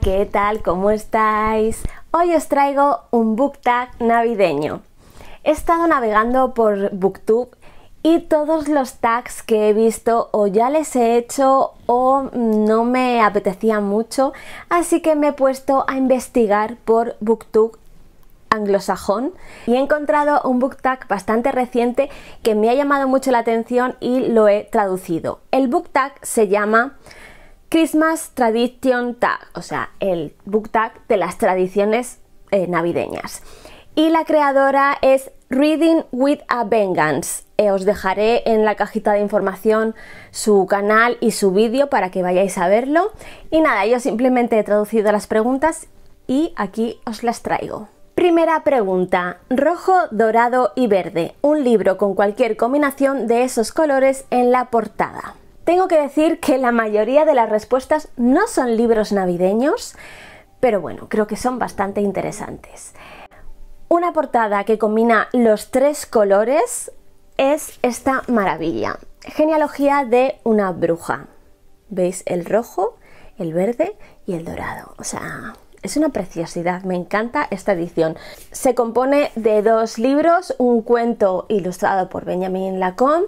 ¿qué tal? ¿Cómo estáis? Hoy os traigo un Tag navideño. He estado navegando por booktube y todos los tags que he visto o ya les he hecho o no me apetecía mucho, así que me he puesto a investigar por booktube anglosajón y he encontrado un Tag bastante reciente que me ha llamado mucho la atención y lo he traducido. El Tag se llama Christmas Tradition Tag, o sea, el book tag de las tradiciones eh, navideñas. Y la creadora es Reading with a Vengeance. Eh, os dejaré en la cajita de información su canal y su vídeo para que vayáis a verlo. Y nada, yo simplemente he traducido las preguntas y aquí os las traigo. Primera pregunta. Rojo, dorado y verde. Un libro con cualquier combinación de esos colores en la portada. Tengo que decir que la mayoría de las respuestas no son libros navideños, pero bueno, creo que son bastante interesantes. Una portada que combina los tres colores es esta maravilla, genealogía de una bruja. ¿Veis el rojo, el verde y el dorado? O sea, es una preciosidad, me encanta esta edición. Se compone de dos libros, un cuento ilustrado por Benjamin Lacombe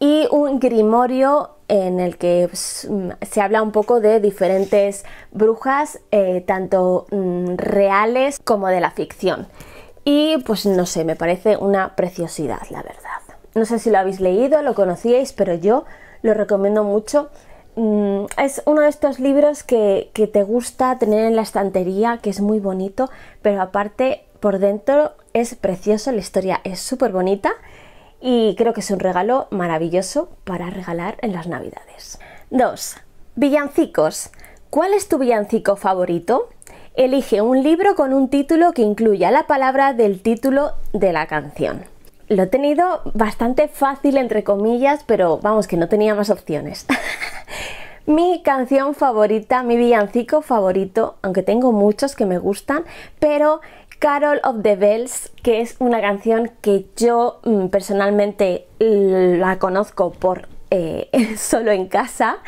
y un grimorio en el que pues, mm, se habla un poco de diferentes brujas, eh, tanto mm, reales como de la ficción. Y pues no sé, me parece una preciosidad, la verdad. No sé si lo habéis leído, lo conocíais, pero yo lo recomiendo mucho. Mm, es uno de estos libros que te gusta tener en la estantería, que es muy bonito, pero aparte por dentro es precioso, la historia es súper bonita y creo que es un regalo maravilloso para regalar en las navidades. 2. Villancicos. ¿Cuál es tu villancico favorito? Elige un libro con un título que incluya la palabra del título de la canción. Lo he tenido bastante fácil entre comillas, pero vamos que no tenía más opciones. Mi canción favorita, mi villancico favorito, aunque tengo muchos que me gustan, pero Carol of the Bells, que es una canción que yo mm, personalmente la conozco por eh, Solo en casa.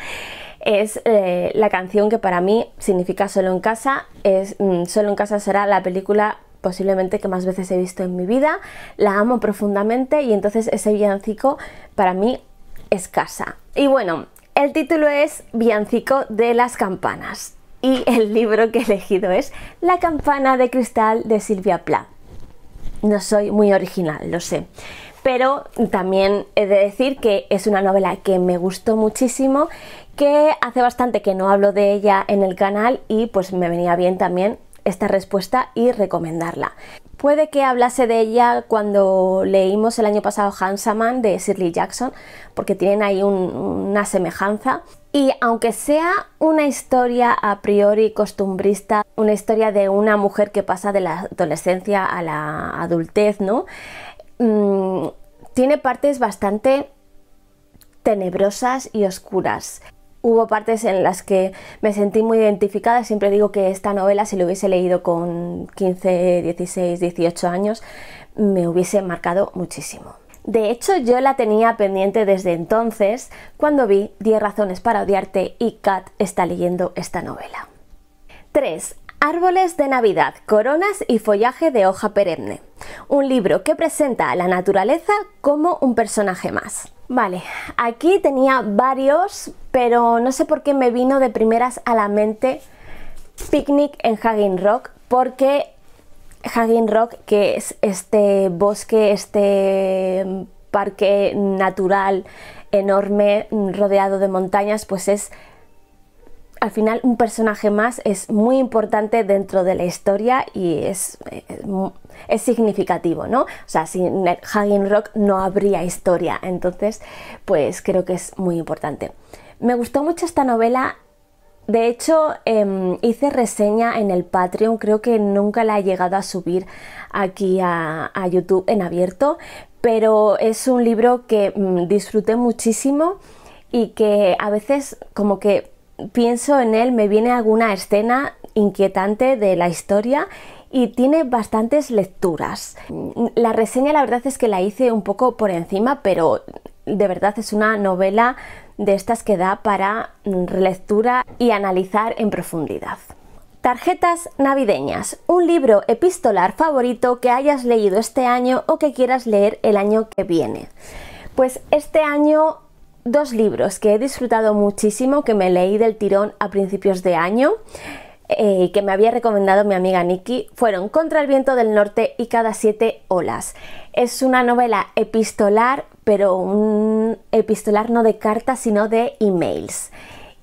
Es eh, la canción que para mí significa Solo en casa. Es, mm, Solo en casa será la película posiblemente que más veces he visto en mi vida. La amo profundamente y entonces ese villancico para mí es casa. Y bueno, el título es Villancico de las campanas y el libro que he elegido es La campana de cristal de Silvia Plath. No soy muy original, lo sé, pero también he de decir que es una novela que me gustó muchísimo, que hace bastante que no hablo de ella en el canal y pues me venía bien también esta respuesta y recomendarla. Puede que hablase de ella cuando leímos el año pasado Hansaman de Shirley Jackson, porque tienen ahí una semejanza, y aunque sea una historia a priori costumbrista, una historia de una mujer que pasa de la adolescencia a la adultez, ¿no? Mm, tiene partes bastante tenebrosas y oscuras. Hubo partes en las que me sentí muy identificada, siempre digo que esta novela si lo hubiese leído con 15, 16, 18 años me hubiese marcado muchísimo. De hecho, yo la tenía pendiente desde entonces cuando vi 10 razones para odiarte y Kat está leyendo esta novela. 3. Árboles de Navidad, coronas y follaje de hoja perenne. Un libro que presenta a la naturaleza como un personaje más. Vale, aquí tenía varios, pero no sé por qué me vino de primeras a la mente Picnic en Hagen Rock, porque Hagin Rock, que es este bosque, este parque natural enorme rodeado de montañas, pues es al final un personaje más, es muy importante dentro de la historia y es, significativo, ¿no? O sea, sin Hagin Rock no habría historia, entonces pues creo que es muy importante. Me gustó mucho esta novela de hecho, em, hice reseña en el Patreon, creo que nunca la he llegado a subir aquí a, YouTube en abierto, pero es un libro que mm, disfruté muchísimo y que a veces como que pienso en él, me viene alguna escena inquietante de la historia y tiene bastantes lecturas. La reseña la verdad es que la hice un poco por encima, pero de verdad es una novela de estas que da para relectura y analizar en profundidad. Tarjetas navideñas, un libro epistolar favorito que hayas leído este año o que quieras leer el año que viene. Pues este año dos libros que he disfrutado muchísimo, que me leí del tirón a principios de año. Eh, que me había recomendado mi amiga Nikki fueron Contra el viento del norte y Cada siete olas. Es una novela epistolar, pero un epistolar no de cartas, sino de emails.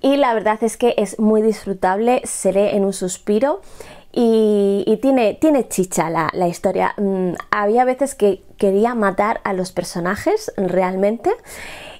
Y la verdad es que es muy disfrutable, se lee en un suspiro y, tiene, tiene, chicha la, historia. Mm, había veces que quería matar a los personajes realmente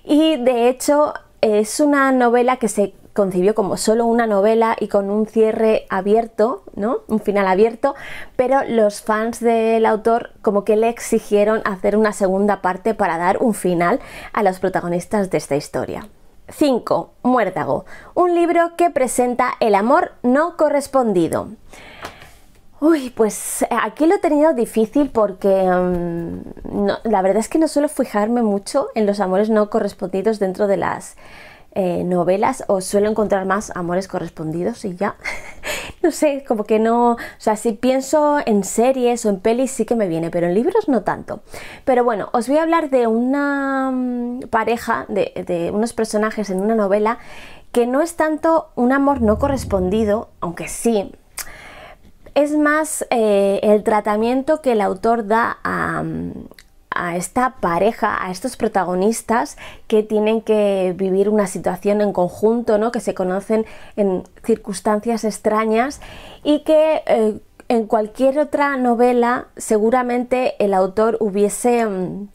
y de hecho es una novela que se concibió como solo una novela y con un cierre abierto, ¿no? Un final abierto, pero los fans del autor como que le exigieron hacer una segunda parte para dar un final a los protagonistas de esta historia. 5. Muérdago, un libro que presenta el amor no correspondido. Uy, pues eh, aquí lo he tenido difícil porque mm, la verdad es que no suelo fijarme mucho en los amores no correspondidos dentro de las eh, novelas o suelo encontrar más amores correspondidos y ya. no sé, como que no, o sea, si pienso en series o en pelis sí que me viene, pero en libros no tanto. Pero bueno, os voy a hablar de una mm, pareja, de, de unos personajes en una novela que no es tanto un amor no correspondido, aunque sí, es más eh, el tratamiento que el autor da a, esta pareja, a estos protagonistas que tienen que vivir una situación en conjunto, ¿no? que se conocen en circunstancias extrañas y que eh, en cualquier otra novela seguramente el autor hubiese mm,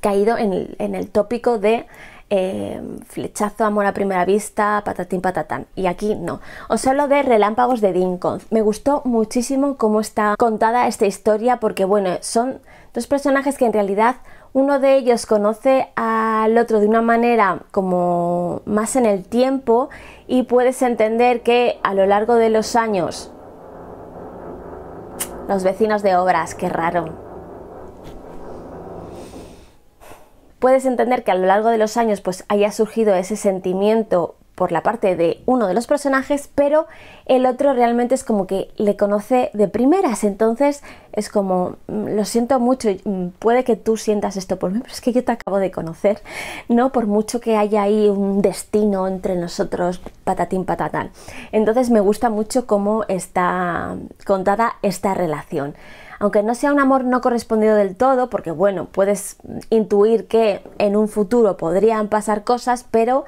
caído en el tópico de Em, flechazo, amor a primera vista, patatín patatán. Y aquí no. Os hablo de Relámpagos de Dinkon Me gustó muchísimo cómo está contada esta historia porque, bueno, son dos personajes que en realidad uno de ellos conoce al otro de una manera como más en el tiempo y puedes entender que a lo largo de los años los vecinos de obras, que raro, puedes entender que a lo largo de los años pues haya surgido ese sentimiento por la parte de uno de los personajes, pero el otro realmente es como que le conoce de primeras, entonces es como, mm, lo siento mucho, mm, puede que tú sientas esto por mí, pero es que yo te acabo de conocer, ¿no? Por mucho que haya ahí un destino entre nosotros, patatín patatán. Entonces me gusta mucho cómo está contada esta relación aunque no sea un amor no correspondido del todo, porque bueno, puedes intuir que en un futuro podrían pasar cosas, pero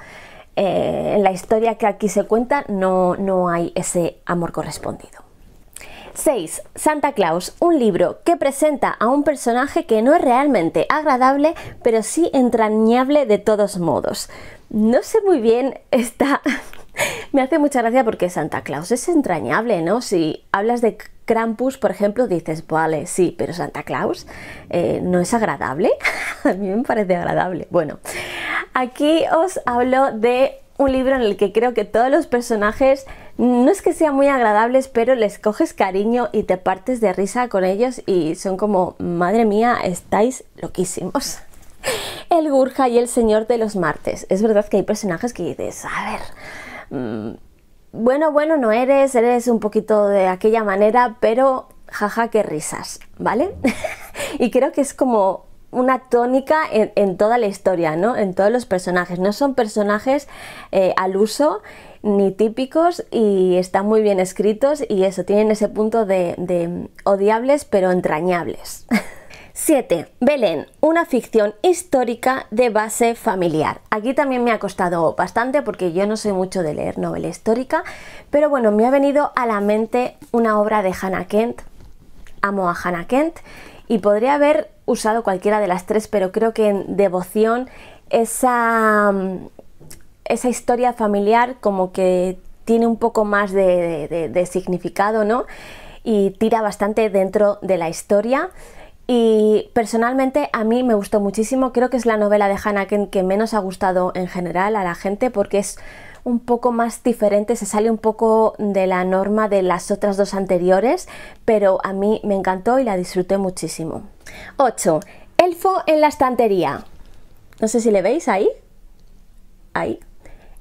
eh, en la historia que aquí se cuenta no, no hay ese amor correspondido. 6. Santa Claus, un libro que presenta a un personaje que no es realmente agradable, pero sí entrañable de todos modos. No sé muy bien esta Me hace mucha gracia porque Santa Claus es entrañable, ¿no? Si hablas de Krampus, por ejemplo, dices, vale, sí, pero Santa Claus eh, no es agradable. A mí me parece agradable. Bueno, aquí os hablo de un libro en el que creo que todos los personajes no es que sean muy agradables, pero les coges cariño y te partes de risa con ellos y son como, madre mía, estáis loquísimos. El Gurja y el Señor de los Martes. Es verdad que hay personajes que dices, a ver, Mm, bueno, bueno, no eres, eres un poquito de aquella manera, pero jaja, qué risas, ¿vale? y creo que es como una tónica en, toda la historia, ¿no? En todos los personajes. No son personajes eh, al uso ni típicos y están muy bien escritos y eso, tienen ese punto de mm, odiables pero entrañables. 7. Belén, una ficción histórica de base familiar. Aquí también me ha costado bastante porque yo no sé mucho de leer novela histórica, pero bueno, me ha venido a la mente una obra de Hannah Kent. Amo a Hannah Kent y podría haber usado cualquiera de las tres, pero creo que en devoción esa, mm, esa historia familiar como que tiene un poco más de, de significado, ¿no? Y tira bastante dentro de la historia. Y personalmente a mí me gustó muchísimo, creo que es la novela de Hannah que menos ha gustado en general a la gente porque es un poco más diferente, se sale un poco de la norma de las otras dos anteriores, pero a mí me encantó y la disfruté muchísimo. 8. Elfo en la estantería. No sé si le veis ahí. Ahí.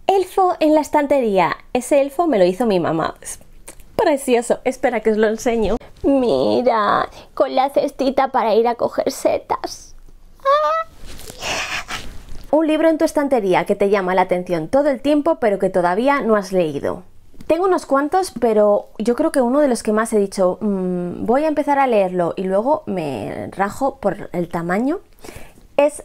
Elfo en la estantería. Ese elfo me lo hizo mi mamá precioso. Espera que os lo enseño. Mira, con la cestita para ir a coger setas. Ah. Un libro en tu estantería que te llama la atención todo el tiempo pero que todavía no has leído. Tengo unos cuantos, pero yo creo que uno de los que más he dicho, mm, voy a empezar a leerlo y luego me rajo por el tamaño, es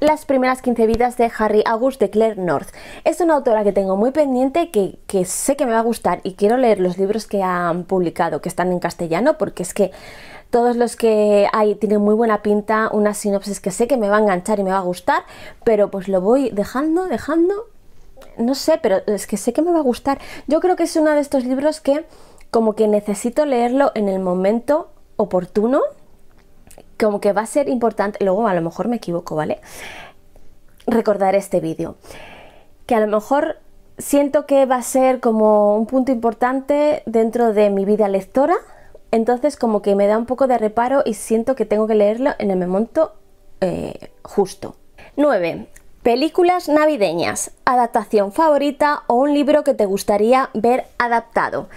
las primeras 15 vidas de Harry August de Claire North. Es una autora que tengo muy pendiente, que, sé que me va a gustar y quiero leer los libros que han publicado, que están en castellano, porque es que todos los que hay tienen muy buena pinta, unas sinopsis que sé que me va a enganchar y me va a gustar, pero pues lo voy dejando, dejando, no sé, pero es que sé que me va a gustar. Yo creo que es uno de estos libros que como que necesito leerlo en el momento oportuno, como que va a ser importante, luego a lo mejor me equivoco, ¿vale? Recordar este vídeo. Que a lo mejor siento que va a ser como un punto importante dentro de mi vida lectora, entonces como que me da un poco de reparo y siento que tengo que leerlo en el momento eh, justo. 9. Películas navideñas, adaptación favorita o un libro que te gustaría ver adaptado.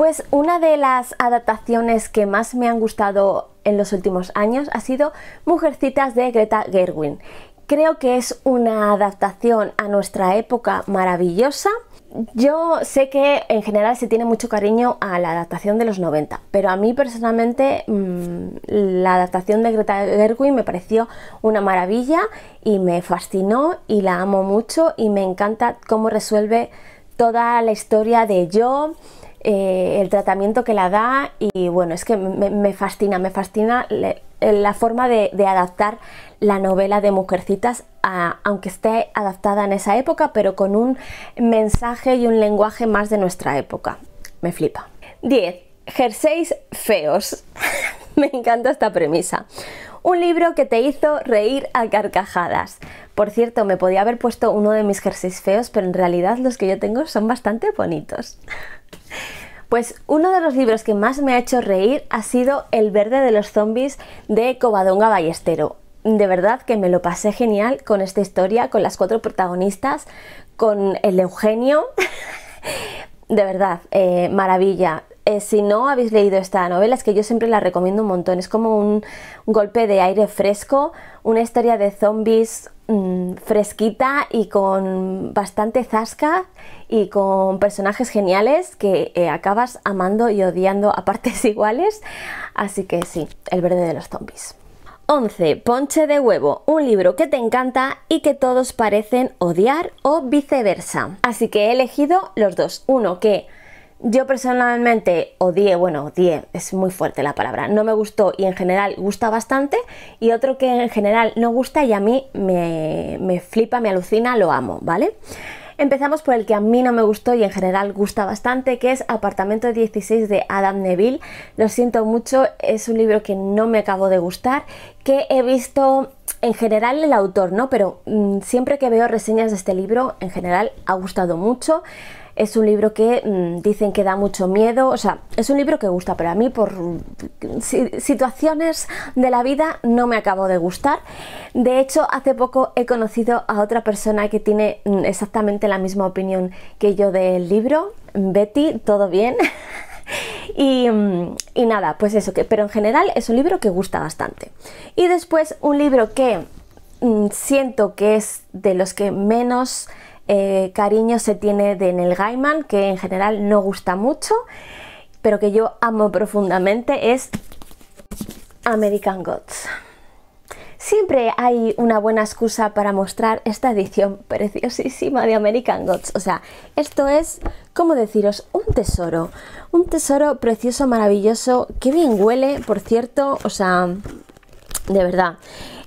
Pues una de las adaptaciones que más me han gustado en los últimos años ha sido Mujercitas de Greta Gerwin. Creo que es una adaptación a nuestra época maravillosa. Yo sé que en general se tiene mucho cariño a la adaptación de los 90, pero a mí personalmente mm, la adaptación de Greta Gerwin me pareció una maravilla y me fascinó y la amo mucho y me encanta cómo resuelve toda la historia de yo, eh, el tratamiento que la da y bueno, es que me, fascina, me fascina eh, la forma de, adaptar la novela de Mujercitas, aunque esté adaptada en esa época, pero con un mensaje y un lenguaje más de nuestra época. Me flipa. 10. Jerseys feos. me encanta esta premisa. Un libro que te hizo reír a carcajadas. Por cierto, me podía haber puesto uno de mis jerseys feos, pero en realidad los que yo tengo son bastante bonitos. Pues uno de los libros que más me ha hecho reír ha sido El verde de los zombies de Covadonga Ballestero. De verdad que me lo pasé genial con esta historia, con las cuatro protagonistas, con el Eugenio. de verdad, eh, maravilla. Eh, si no habéis leído esta novela, es que yo siempre la recomiendo un montón. Es como un, un golpe de aire fresco, una historia de zombies Mm, fresquita y con bastante zasca y con personajes geniales que eh, acabas amando y odiando a partes iguales. Así que sí, el verde de los zombies. 11. Ponche de huevo, un libro que te encanta y que todos parecen odiar o viceversa. Así que he elegido los dos. Uno que yo personalmente odié, bueno, odié, es muy fuerte la palabra, no me gustó y en general gusta bastante y otro que en general no gusta y a mí me, me flipa, me alucina, lo amo, ¿vale? Empezamos por el que a mí no me gustó y en general gusta bastante, que es Apartamento 16 de Adam Neville. Lo siento mucho, es un libro que no me acabo de gustar que he visto en general el autor, ¿no? Pero mm, siempre que veo reseñas de este libro, en general ha gustado mucho. Es un libro que mm, dicen que da mucho miedo, o sea, es un libro que gusta, pero a mí por mm, situaciones de la vida no me acabo de gustar. De hecho, hace poco he conocido a otra persona que tiene exactamente la misma opinión que yo del libro. Betty, ¿todo bien? Mm, y, nada, pues eso, que, pero en general es un libro que gusta bastante. Y después un libro que mm, siento que es de los que menos eh, cariño se tiene de Neil Gaiman, que en general no gusta mucho, pero que yo amo profundamente, es American Gods. Siempre hay una buena excusa para mostrar esta edición preciosísima de American Gods. O sea, esto es, ¿cómo deciros? Un tesoro. Un tesoro precioso, maravilloso. que bien huele, por cierto. O sea, de verdad.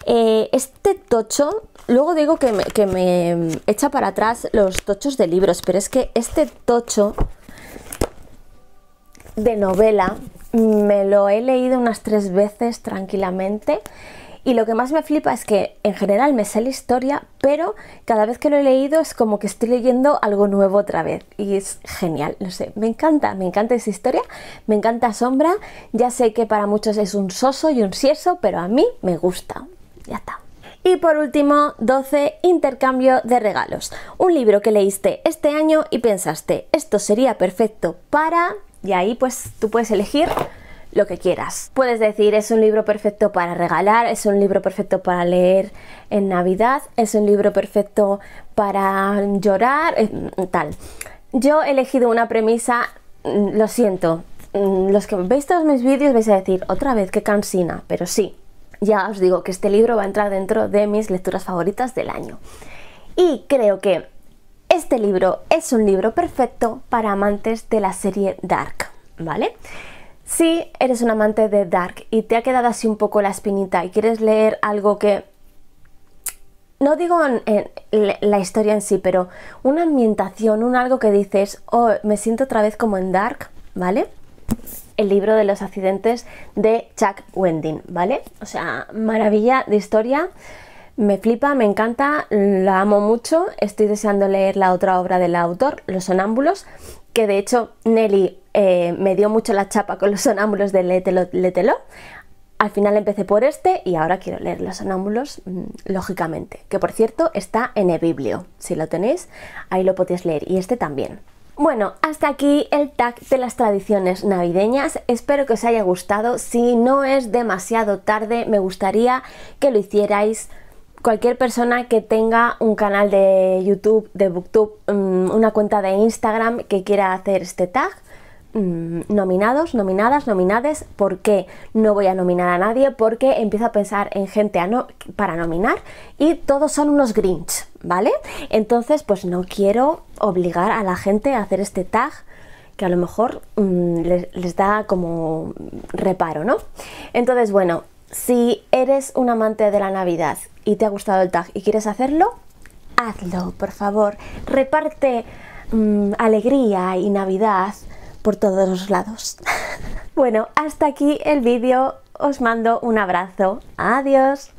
Eh, este tocho, luego digo que que me echa para atrás los tochos de libros, pero es que este tocho de novela me lo he leído unas tres veces tranquilamente. Y lo que más me flipa es que en general me sale historia, pero cada vez que lo he leído es como que estoy leyendo algo nuevo otra vez. Y es genial, no sé, me encanta, me encanta esa historia, me encanta Sombra. Ya sé que para muchos es un soso y un sieso, pero a mí me gusta. Ya está. Y por último, 12. Intercambio de regalos. Un libro que leíste este año y pensaste, esto sería perfecto para... Y ahí pues tú puedes elegir lo que quieras. Puedes decir, es un libro perfecto para regalar, es un libro perfecto para leer en Navidad, es un libro perfecto para llorar, eh, tal. Yo he elegido una premisa, mm, lo siento, mm, los que veis todos mis vídeos vais a decir, otra vez, que cansina, pero sí, ya os digo que este libro va a entrar dentro de mis lecturas favoritas del año. Y creo que este libro es un libro perfecto para amantes de la serie Dark, ¿vale? Si eres un amante de Dark y te ha quedado así un poco la espinita y quieres leer algo que... No digo la historia en sí, pero una ambientación, un algo que dices, oh, me siento otra vez como en Dark, ¿vale? El libro de los accidentes de Chuck Wendin ¿vale? O sea, maravilla de historia. Me flipa, me encanta, la amo mucho. Estoy deseando leer la otra obra del autor, Los Sonámbulos, que de hecho Nelly eh, me dio mucho la chapa con los sonámbulos de Letelo, Al final empecé por este y ahora quiero leer los sonámbulos, mm, lógicamente, que por cierto está en eBiblio. Si lo tenéis, ahí lo podéis leer y este también. Bueno, hasta aquí el tag de las tradiciones navideñas. Espero que os haya gustado. Si no es demasiado tarde, me gustaría que lo hicierais cualquier persona que tenga un canal de YouTube, de BookTube, mm, una cuenta de Instagram que quiera hacer este tag. Mm, nominados, nominadas, nominades, ¿por qué no voy a nominar a nadie? Porque empiezo a pensar en gente para nominar y todos son unos grinch, ¿vale? Entonces, pues no quiero obligar a la gente a hacer este tag que a lo mejor mm, les, da como reparo, ¿no? Entonces, bueno, si eres un amante de la Navidad y te ha gustado el tag y quieres hacerlo, hazlo, por favor. Reparte mm, alegría y Navidad por todos los lados. bueno, hasta aquí el vídeo. Os mando un abrazo. Adiós.